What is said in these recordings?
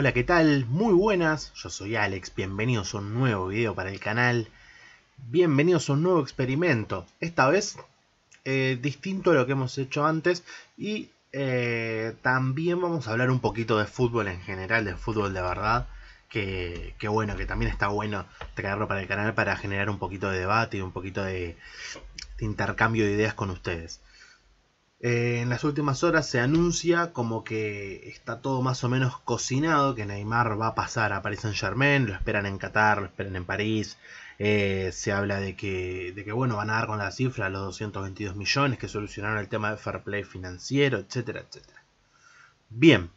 Hola, ¿qué tal? Muy buenas, yo soy Alex, bienvenidos a un nuevo video para el canal. Bienvenidos a un nuevo experimento, esta vez eh, distinto a lo que hemos hecho antes y eh, también vamos a hablar un poquito de fútbol en general, de fútbol de verdad. Que, bueno, que también está bueno traerlo para el canal para generar un poquito de debate y un poquito de intercambio de ideas con ustedes. Eh, en las últimas horas se anuncia como que está todo más o menos cocinado, que Neymar va a pasar a Paris Saint Germain, lo esperan en Qatar, lo esperan en París. Eh, se habla de que, de que bueno, van a dar con la cifra los 222 millones que solucionaron el tema de fair play financiero, etcétera, etcétera. Bien,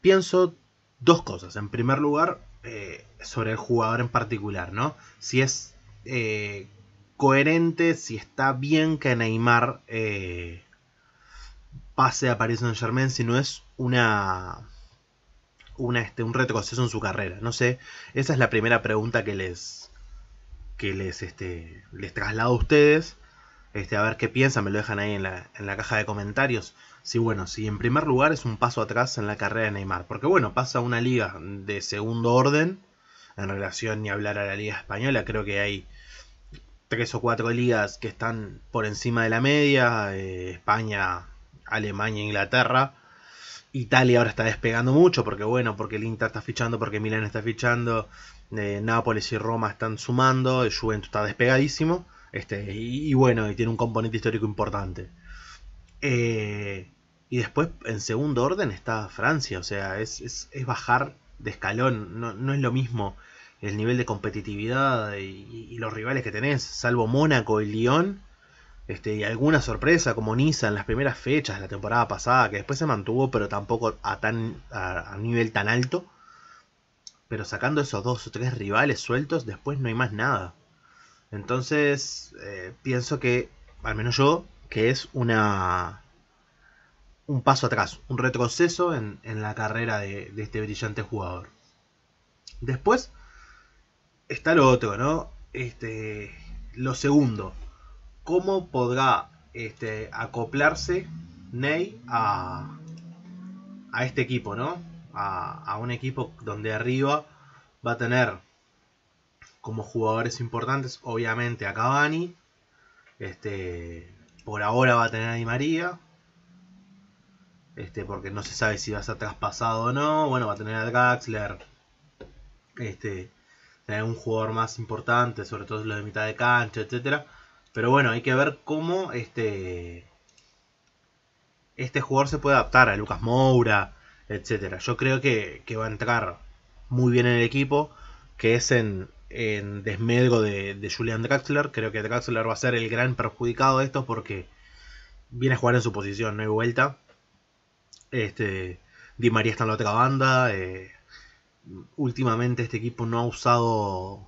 pienso dos cosas. En primer lugar, eh, sobre el jugador en particular, ¿no? Si es coherente, si está bien que Neymar pase a Paris Saint Germain, no es una, una este, un retroceso en su carrera. No sé, esa es la primera pregunta que les, que les, este, les traslado a ustedes. Este, a ver qué piensan, me lo dejan ahí en la, caja de comentarios. Si sí, bueno, si en primer lugar es un paso atrás en la carrera de Neymar, porque bueno, pasa una liga de segundo orden, en relación ni hablar a la liga española, creo que hay tres o cuatro ligas que están por encima de la media, eh, España Alemania, e Inglaterra. Italia ahora está despegando mucho porque bueno, porque el Inter está fichando, porque Milán está fichando, eh, Nápoles y Roma están sumando, el Juventus está despegadísimo, este, y, bueno, y tiene un componente histórico importante. Eh, y después, en segundo orden, está Francia, o sea, es, es, bajar de escalón, no, es lo mismo el nivel de competitividad y, y, los rivales que tenés, salvo Mónaco y Lyon, este, y alguna sorpresa como Nisa en las primeras fechas de la temporada pasada, que después se mantuvo, pero tampoco a, tan, nivel tan alto. Pero sacando esos dos o tres rivales sueltos, después no hay más nada. Entonces, eh, pienso que, al menos yo, que es una un paso atrás, un retroceso en, la carrera de, de, este brillante jugador. Después está lo otro, ¿no? Este, lo segundo, cómo podrá este, acoplarse Ney a, este equipo, ¿no? A, un equipo donde arriba va a tener como jugadores importantes, obviamente a Cavani. Este, por ahora va a tener a Di María. Este, porque no se sabe si va a ser traspasado o no. Bueno, va a tener a Draxler. Este, tener un jugador más importante, sobre todo los de mitad de cancha, etcétera pero bueno, hay que ver cómo este, este jugador se puede adaptar a Lucas Moura, etcétera. Yo creo que, va a entrar muy bien en el equipo, que es en, en desmedro de, de, Julian Draxler. Creo que Draxler va a ser el gran perjudicado de esto porque viene a jugar en su posición, no hay vuelta. Este, Di María está en la otra banda. Eh, últimamente este equipo no ha usado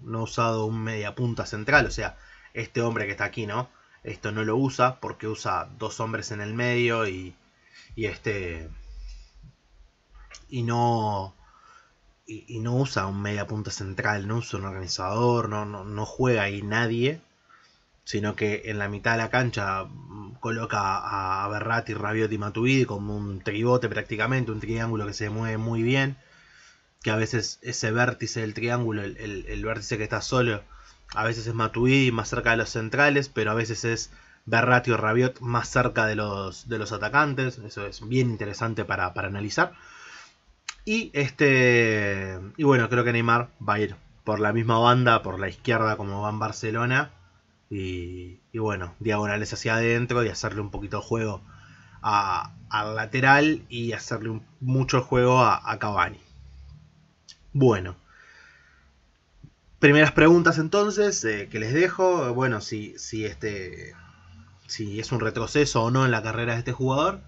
no ha usado un mediapunta central, o sea, este hombre que está aquí, ¿no? Esto no lo usa porque usa dos hombres en el medio y, y este... Y no... Y, no usa un media punta central, no usa un organizador, no, no, juega ahí nadie, sino que en la mitad de la cancha coloca a Berratti, Rabiot y Matuidi como un tribote prácticamente, un triángulo que se mueve muy bien, que a veces ese vértice del triángulo, el vértice que está solo, a veces es Matuidi más cerca de los centrales, pero a veces es Berratio Rabiot más cerca de los, de los atacantes. Eso es bien interesante para, analizar. Y este. Y bueno, creo que Neymar va a ir por la misma banda, por la izquierda, como va en Barcelona. Y, bueno, diagonales hacia adentro y hacerle un poquito de juego a, al lateral y hacerle mucho juego a, a Cavani. Bueno, Primeras preguntas entonces eh, que les dejo. Bueno, si, si, este, si es un retroceso o no en la carrera de este jugador.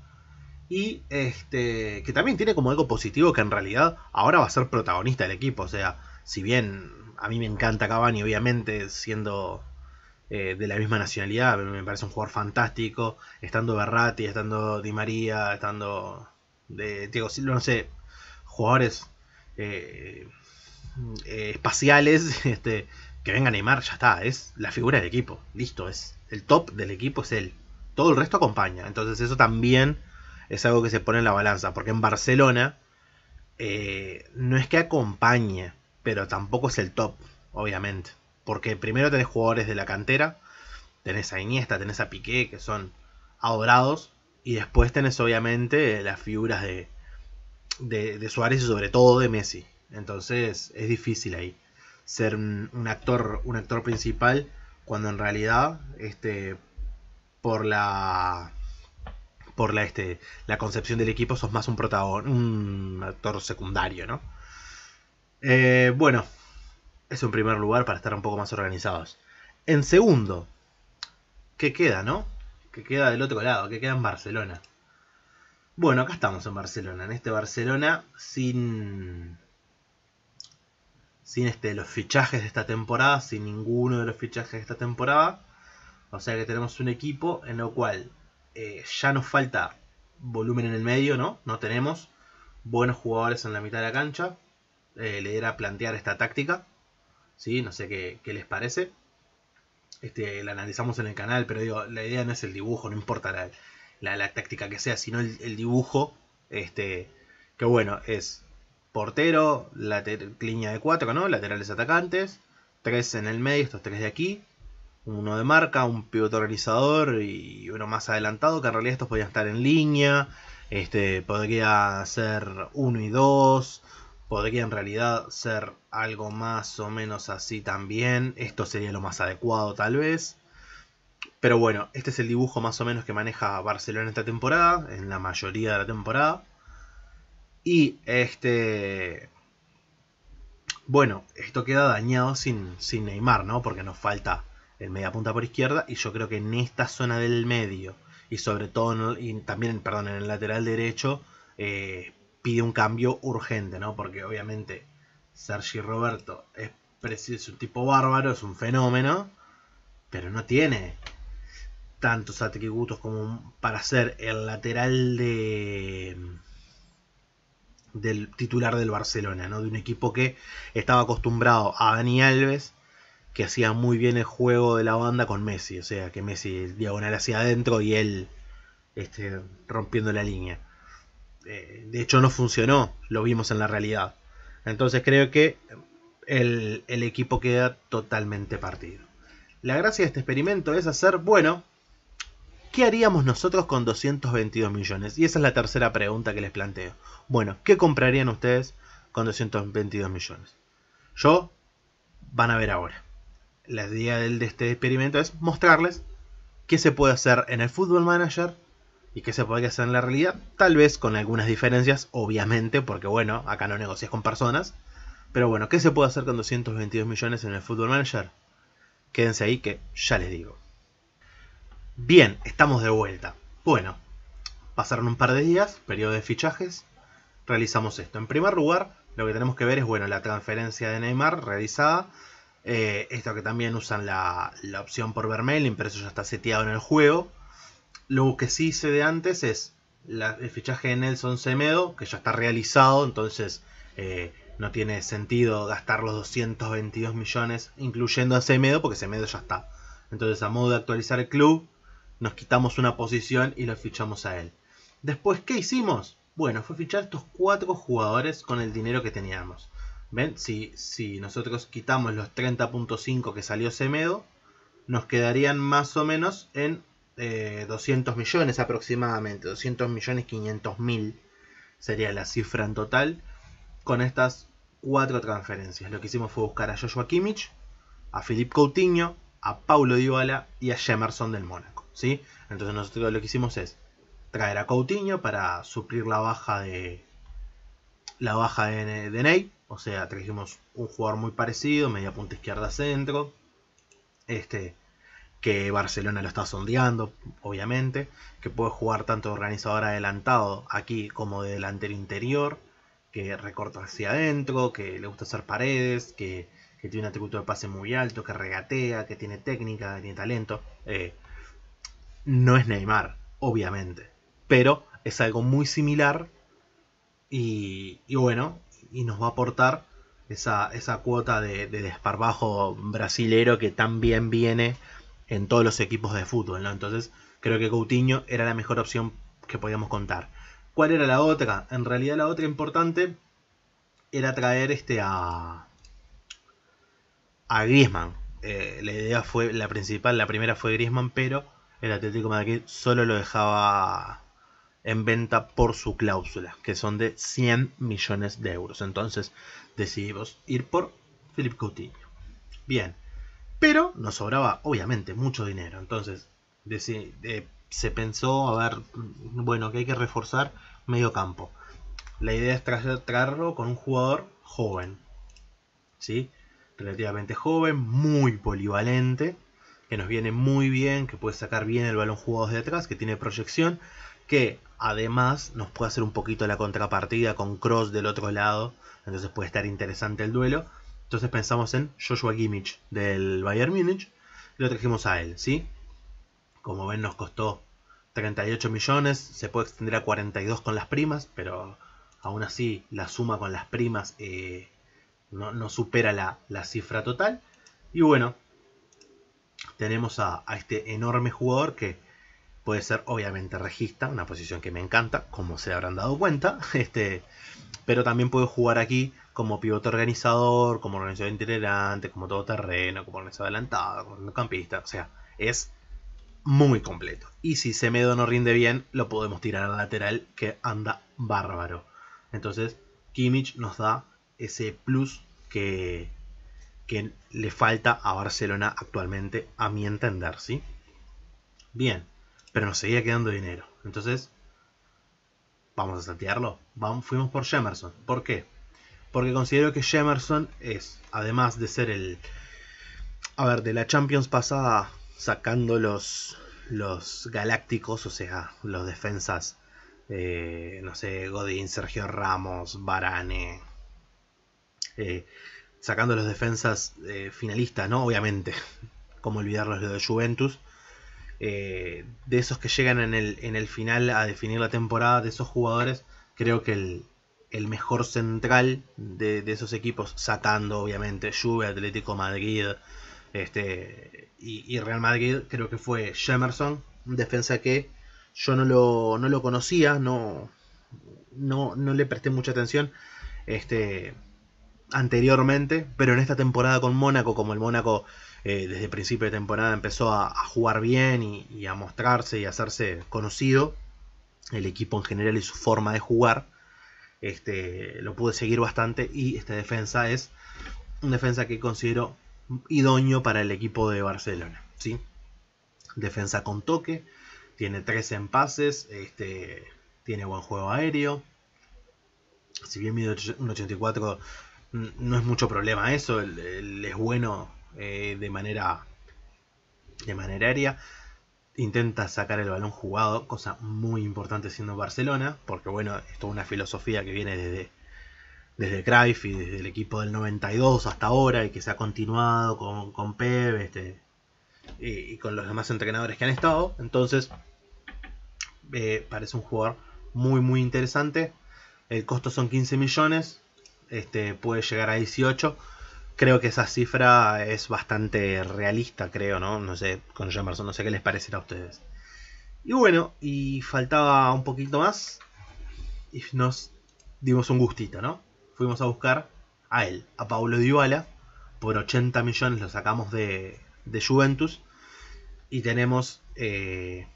Y este, que también tiene como algo positivo que en realidad ahora va a ser protagonista del equipo. O sea, si bien a mí me encanta Cavani, obviamente, siendo eh, de la misma nacionalidad, me parece un jugador fantástico. Estando Berratti, estando Di María, estando de Diego Silva, no sé, jugadores. Eh, eh, espaciales este, que venga Neymar, ya está, es la figura del equipo, listo, es el top del equipo es él, todo el resto acompaña, entonces eso también es algo que se pone en la balanza, porque en Barcelona eh, no es que acompañe, pero tampoco es el top, obviamente, porque primero tenés jugadores de la cantera, tenés a Iniesta, tenés a Piqué, que son adorados, y después tenés obviamente las figuras de, de Suárez y sobre todo de Messi. Entonces es difícil ahí ser un actor, un actor principal cuando en realidad este, por la por la, este, la concepción del equipo sos más un, protagonista un actor secundario, ¿no? Eh, bueno, es un primer lugar para estar un poco más organizados. En segundo, ¿qué queda, no? ¿Qué queda del otro lado? ¿Qué queda en Barcelona? Bueno, acá estamos en Barcelona, en este Barcelona sin, sin este, los fichajes de esta temporada, sin ninguno de los fichajes de esta temporada. O sea que tenemos un equipo en lo cual eh, ya nos falta volumen en el medio, ¿no? No tenemos buenos jugadores en la mitad de la cancha. Eh, le era plantear esta táctica. ¿Sí? No sé qué, les parece. Este, la analizamos en el canal, pero digo, la idea no es el dibujo, no importa la, la, táctica que sea, sino el, el dibujo. Este, que bueno, es portero, línea de cuatro, ¿no? Laterales atacantes, tres en el medio, estos tres de aquí, uno de marca, un pivote organizador y uno más adelantado, que en realidad estos podrían estar en línea, este, podría ser 1 y 2, podría en realidad ser algo más o menos así también, esto sería lo más adecuado tal vez. Pero bueno, este es el dibujo más o menos que maneja Barcelona esta temporada, en la mayoría de la temporada. Y este. Bueno, esto queda dañado sin, Neymar, ¿no? Porque nos falta el media punta por izquierda. Y yo creo que en esta zona del medio, y sobre todo y también perdón, en el lateral derecho, eh, pide un cambio urgente, ¿no? Porque obviamente Sergi Roberto es, es un tipo bárbaro, es un fenómeno, pero no tiene tantos atributos como para ser el lateral de del titular del Barcelona, ¿no? De un equipo que estaba acostumbrado a Dani Alves, que hacía muy bien el juego de la banda con Messi, o sea, que Messi diagonal hacia adentro y él este, rompiendo la línea. Eh, de hecho no funcionó, lo vimos en la realidad. Entonces creo que el, el equipo queda totalmente partido. La gracia de este experimento es hacer, bueno, ¿Qué haríamos nosotros con 222 millones? Y esa es la tercera pregunta que les planteo. Bueno, ¿qué comprarían ustedes con 222 millones? Yo, van a ver ahora. La idea de este experimento es mostrarles qué se puede hacer en el Football Manager y qué se puede hacer en la realidad. Tal vez con algunas diferencias, obviamente, porque bueno, acá no negocias con personas. Pero bueno, ¿qué se puede hacer con 222 millones en el Football Manager? Quédense ahí que ya les digo. Bien, estamos de vuelta. Bueno, pasaron un par de días, periodo de fichajes, realizamos esto. En primer lugar, lo que tenemos que ver es, bueno, la transferencia de Neymar realizada. Eh, esto que también usan la, opción por Vermeiling, pero eso ya está seteado en el juego. Lo que sí hice de antes es la, el fichaje de Nelson Semedo, que ya está realizado, entonces eh, no tiene sentido gastar los 222 millones, incluyendo a Semedo, porque Semedo ya está. Entonces, a modo de actualizar el club, nos quitamos una posición y lo fichamos a él. Después, ¿qué hicimos? Bueno, fue fichar estos cuatro jugadores con el dinero que teníamos. ¿Ven? Si, si nosotros quitamos los 30.5 que salió Semedo, nos quedarían más o menos en 200 eh, millones aproximadamente. 200 millones 500 mil sería la cifra en total con estas cuatro transferencias. Lo que hicimos fue buscar a Joshua Kimmich, a Philip Coutinho, a Paulo Dybala y a Jemerson del Mona. Entonces nosotros lo que hicimos es traer a Coutinho para suplir la baja de la baja de, Ney, o sea, trajimos un jugador muy parecido, media punta izquierda centro, este que Barcelona lo está sondeando, obviamente, que puede jugar tanto de organizador adelantado aquí como de delantero interior, que recorta hacia adentro, que le gusta hacer paredes, que, que tiene un atributo de pase muy alto, que regatea, que tiene técnica, que tiene talento. Eh, no es Neymar, obviamente, pero es algo muy similar y, bueno, y nos va a aportar esa, cuota de, de, desparbajo brasilero que también viene en todos los equipos de fútbol, Entonces creo que Coutinho era la mejor opción que podíamos contar. ¿Cuál era la otra? En realidad la otra importante era traer este a, a Griezmann. Eh, la idea fue, la principal, la primera fue Griezmann, pero el Atlético Madrid solo lo dejaba en venta por su cláusula, que son de 100 millones de euros. Entonces decidimos ir por Philip Coutinho. Bien, pero nos sobraba obviamente mucho dinero. Entonces eh, se pensó, a ver, bueno, que hay que reforzar medio campo. La idea es traerlo con un jugador joven, ¿sí? Relativamente joven, muy polivalente que nos viene muy bien, que puede sacar bien el balón jugado desde atrás, que tiene proyección, que además nos puede hacer un poquito la contrapartida con Cross del otro lado, entonces puede estar interesante el duelo. Entonces pensamos en Joshua Gimmich del Bayern Múnich lo trajimos a él, ¿sí? Como ven nos costó 38 millones, se puede extender a 42 con las primas, pero aún así la suma con las primas eh, no, supera la cifra total. Y bueno, tenemos a, este enorme jugador que puede ser obviamente regista, una posición que me encanta, como se habrán dado cuenta, este, pero también puede jugar aquí como pivote organizador, como organizador integrante, como todo terreno como organizador adelantado, como campista, o sea, es muy completo. Y si Semedo no rinde bien, lo podemos tirar al lateral que anda bárbaro. Entonces, Kimmich nos da ese plus que, que le falta a Barcelona actualmente, a mi entender, ¿sí? Bien, pero nos seguía quedando dinero. Entonces, vamos a saltearlo. fuimos por Jemerson. ¿Por qué? Porque considero que Jemerson es, además de ser el... A ver, de la Champions pasada, sacando los, los galácticos, o sea, los defensas, eh, no sé, Godín, Sergio Ramos, Barane, eh, sacando los defensas eh, finalistas, ¿no? Obviamente, como olvidarlos de Juventus. Eh, de esos que llegan en el, en el final a definir la temporada, de esos jugadores, creo que el, mejor central de, esos equipos, sacando obviamente Juve, Atlético Madrid este, y, Real Madrid, creo que fue Jemerson, defensa que yo no lo, no lo conocía, no, no, no le presté mucha atención. Este, anteriormente, pero en esta temporada con Mónaco, como el Mónaco eh, desde el principio de temporada empezó a, jugar bien y, a mostrarse y a hacerse conocido, el equipo en general y su forma de jugar, este, lo pude seguir bastante y esta defensa es una defensa que considero idóneo para el equipo de Barcelona. ¿sí? Defensa con toque, tiene tres en este, tiene buen juego aéreo. Si bien mide un 84, no es mucho problema eso, él, es bueno eh, de manera de manera aérea, intenta sacar el balón jugado, cosa muy importante siendo Barcelona, porque bueno, esto es una filosofía que viene desde desde Cruyff y desde el equipo del 92 hasta ahora y que se ha continuado con, con Pep este, y, con los demás entrenadores que han estado. Entonces, eh, parece un jugador muy, muy interesante. El costo son 15 millones. Este, puede llegar a 18. Creo que esa cifra es bastante realista, creo, ¿no? No sé, con Jamerson, no sé qué les parecerá a ustedes. Y bueno, y faltaba un poquito más. Y nos dimos un gustito, ¿no? Fuimos a buscar a él, a Paulo Dybala. Por 80 millones lo sacamos de, Juventus. Y tenemos eh,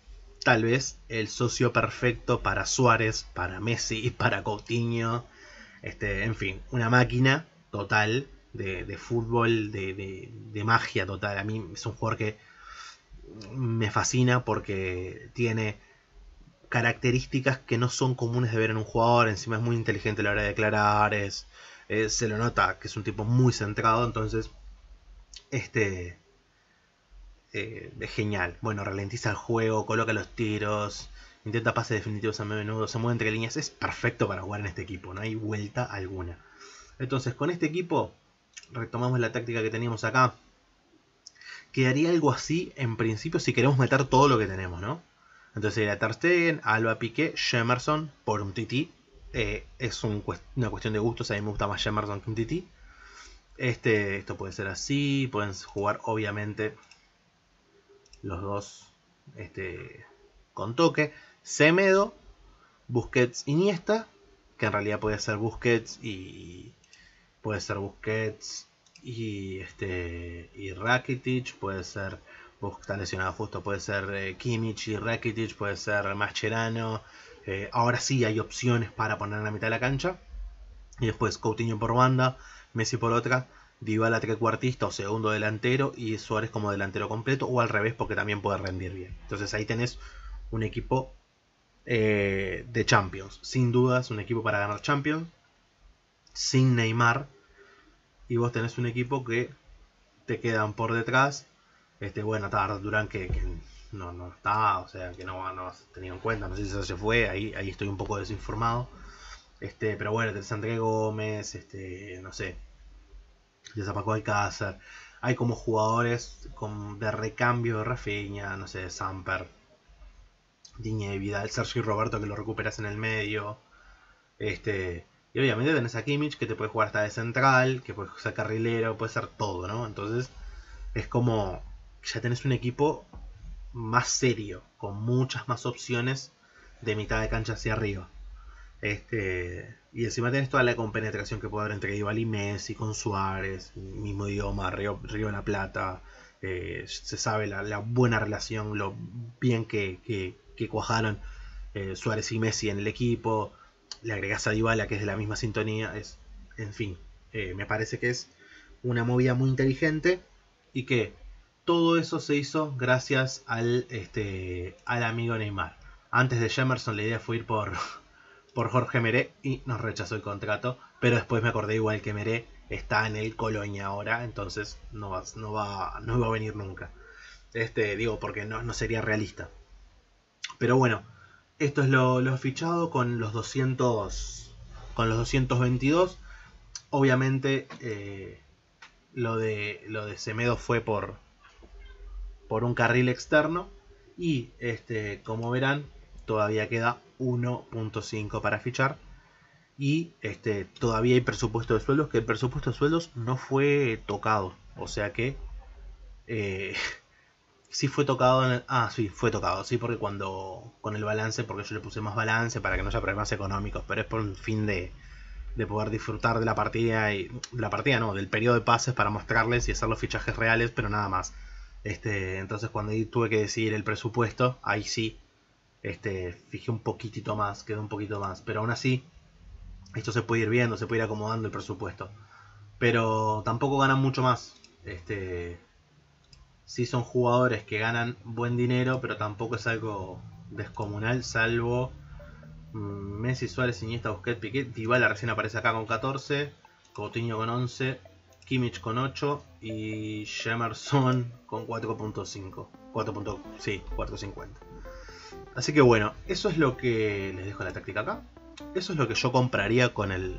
tal vez el socio perfecto para Suárez, para Messi, para Coutinho este, en fin, una máquina total de, fútbol, de, magia total. A mí es un jugador que me fascina porque tiene características que no son comunes de ver en un jugador. Encima es muy inteligente a la hora de declarar, se lo nota que es un tipo muy centrado. Entonces, este. Eh, es genial. Bueno, ralentiza el juego, coloca los tiros, Intenta pase definitivos a menudo, se mueve entre líneas. Es perfecto para jugar en este equipo, no hay vuelta alguna. Entonces, con este equipo, retomamos la táctica que teníamos acá. Quedaría algo así, en principio, si queremos meter todo lo que tenemos, ¿no? Entonces sería Ter Alba Piqué, shemerson por un Titi. Eh, es una cuestión de gustos, a mí me gusta más Jemerson que un Titi. Este, esto puede ser así, pueden jugar obviamente los dos este, con toque. Semedo, Busquets, Iniesta, que en realidad puede ser Busquets y puede ser Busquets y este y Rakitic, puede ser está lesionado justo, puede ser eh, Kimmich y Rakitic, puede ser Mascherano. Eh, ahora sí hay opciones para poner en la mitad de la cancha. Y después Coutinho por banda, Messi por otra, Dybala trecuartista o segundo delantero y Suárez como delantero completo o al revés porque también puede rendir bien. Entonces ahí tenés un equipo eh, de Champions. Sin dudas un equipo para ganar Champions. Sin Neymar. Y vos tenés un equipo que te quedan por detrás. Este, bueno, tarde Durán que, no, no está, o sea, que no, no has tenido en cuenta. No sé si eso se fue, ahí, ahí estoy un poco desinformado. Este, pero bueno, tenés André Gómez, este, no sé. De Zapaco Alcázar. Hay como jugadores con, de recambio de Rafinha, no sé, de Samper Diña de el Sergio y Roberto que lo recuperas en el medio. Este, y obviamente tenés a Kimmich que te puede jugar hasta de central, que puede ser carrilero, puede ser todo, ¿no? Entonces es como ya tenés un equipo más serio, con muchas más opciones de mitad de cancha hacia arriba. Este, y encima tenés toda la compenetración que puede haber entre Ibali y Messi, con Suárez, mismo idioma, Río, de la Plata. Eh, se sabe la, buena relación, lo bien que, que cuajaron eh, Suárez y Messi en el equipo, le agregás a Dybala que es de la misma sintonía, es, en fin, eh, me parece que es una movida muy inteligente y que todo eso se hizo gracias al, este, al amigo Neymar. Antes de Jemerson la idea fue ir por, por Jorge Meré y nos rechazó el contrato, pero después me acordé igual que Meré está en el Colonia ahora, entonces no va, no va, no va a venir nunca. Este, digo, porque no sería realista. Pero bueno, esto es lo, fichado con los 200, con los 222. Obviamente eh, lo, de, lo de Semedo fue por, por un carril externo. Y este, como verán, todavía queda 1.5 para fichar. Y este, todavía hay presupuesto de sueldos, que el presupuesto de sueldos no fue tocado. O sea que eh, sí fue tocado en ah sí fue tocado sí porque cuando con el balance porque yo le puse más balance para que no haya problemas económicos pero es por un fin de, de poder disfrutar de la partida y la partida no del periodo de pases para mostrarles y hacer los fichajes reales pero nada más este entonces cuando tuve que decidir el presupuesto ahí sí este fijé un poquitito más quedó un poquito más pero aún así esto se puede ir viendo se puede ir acomodando el presupuesto pero tampoco ganan mucho más este sí son jugadores que ganan buen dinero, pero tampoco es algo descomunal, salvo mm, Messi, Suárez, Iniesta, Busquets, Piqué. Dybala recién aparece acá con 14, Coutinho con 11, Kimmich con 8 y Jemerson con 4.5. 4. Sí, 4.50. Así que bueno, eso es lo que les dejo la táctica acá. Eso es lo que yo compraría con el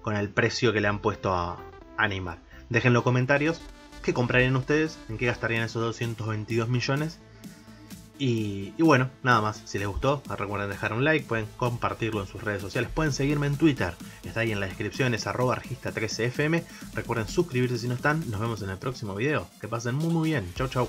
con el precio que le han puesto a, animar Dejen los comentarios ¿Qué comprarían ustedes? ¿En qué gastarían esos 222 millones? Y, bueno, nada más. Si les gustó, recuerden dejar un like, pueden compartirlo en sus redes sociales, pueden seguirme en Twitter, está ahí en la descripción, es arroba regista13fm. Recuerden suscribirse si no están, nos vemos en el próximo video. Que pasen muy muy bien, chau chau.